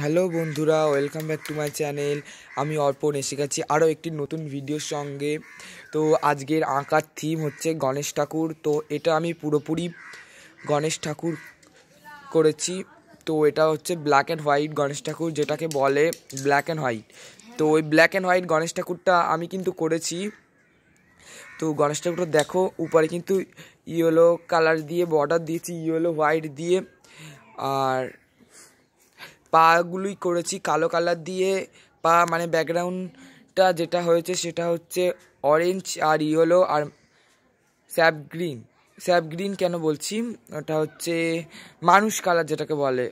hello বন্ধুরা welcome back to my channel আমি অর্পণ এসে গেছি আরও একটি নতুন ভিডিওর সঙ্গে তো আজকের আঁকার থিম হচ্ছে গণেশ ঠাকুর তো এটা আমি পুরোপুরি গণেশ ঠাকুর করেছি তো এটা হচ্ছে ব্ল্যাক অ্যান্ড হোয়াইট গণেশ ঠাকুর যেটাকে বলে ব্ল্যাক অ্যান্ড হোয়াইট তো ওই ব্ল্যাক অ্যান্ড হোয়াইট গণেশ ঠাকুরটা আমি কিন্তু করেছি তো গণেশ ঠাকুরটা দেখো উপরে কিন্তু ইয়েলো কালার দিয়ে বর্ডার দিয়েছি ইয়েলো হোয়াইট দিয়ে আর পাগুলোই করেছি কালো কালার দিয়ে পা মানে ব্যাকগ্রাউন্ডটা যেটা হয়েছে সেটা হচ্ছে অরেঞ্জ আর ইয়েলো আর স্যাপ গ্রিন স্যাপ গ্রিন কেন বলছি ওটা হচ্ছে মানুষ কালার যেটাকে বলে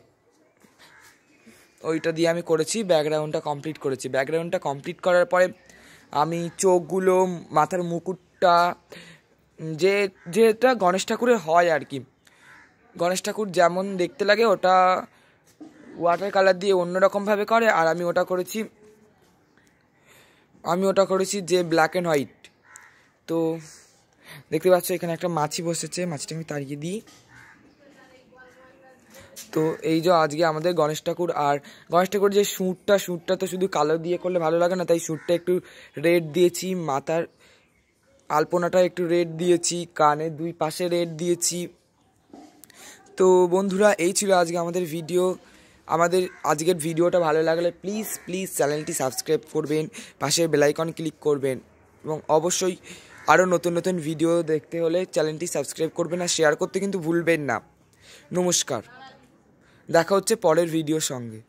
ওইটা দিয়ে আমি করেছি ব্যাকগ্রাউন্ডটা কমপ্লিট করেছি ব্যাকগ্রাউন্ডটা কমপ্লিট করার পরে আমি চোখগুলো মাথার মুকুটটা যে যেটা গণেশ ঠাকুরের হয় আর কি গণেশ ঠাকুর যেমন দেখতে লাগে ওটা ওয়াটার কালার দিয়ে অন্যরকমভাবে করে আর আমি ওটা করেছি আমি ওটা করেছি যে ব্ল্যাক অ্যান্ড হোয়াইট তো দেখতে পাচ্ছ এখানে একটা মাছি বসেছে মাছিটা আমি তাড়িয়ে দিই তো এই যে আজকে আমাদের গণেশ ঠাকুর আর গণেশ ঠাকুর যে শ্যুটটা শ্যুটটা তো শুধু কালো দিয়ে করলে ভালো লাগে না তাই শ্যুটটা একটু রেড দিয়েছি মাথার আলপনাটা একটু রেড দিয়েছি কানের দুই পাশে রেড দিয়েছি তো বন্ধুরা এই ছিল আজকে আমাদের ভিডিও আমাদের আজকের ভিডিওটা ভালো লাগলে প্লিজ প্লিজ চ্যানেলটি সাবস্ক্রাইব করবেন পাশে বেলাইকন ক্লিক করবেন এবং অবশ্যই আরও নতুন নতুন ভিডিও দেখতে হলে চ্যানেলটি সাবস্ক্রাইব করবেন আর শেয়ার করতে কিন্তু ভুলবেন না নমস্কার দেখা হচ্ছে পরের ভিডিওর সঙ্গে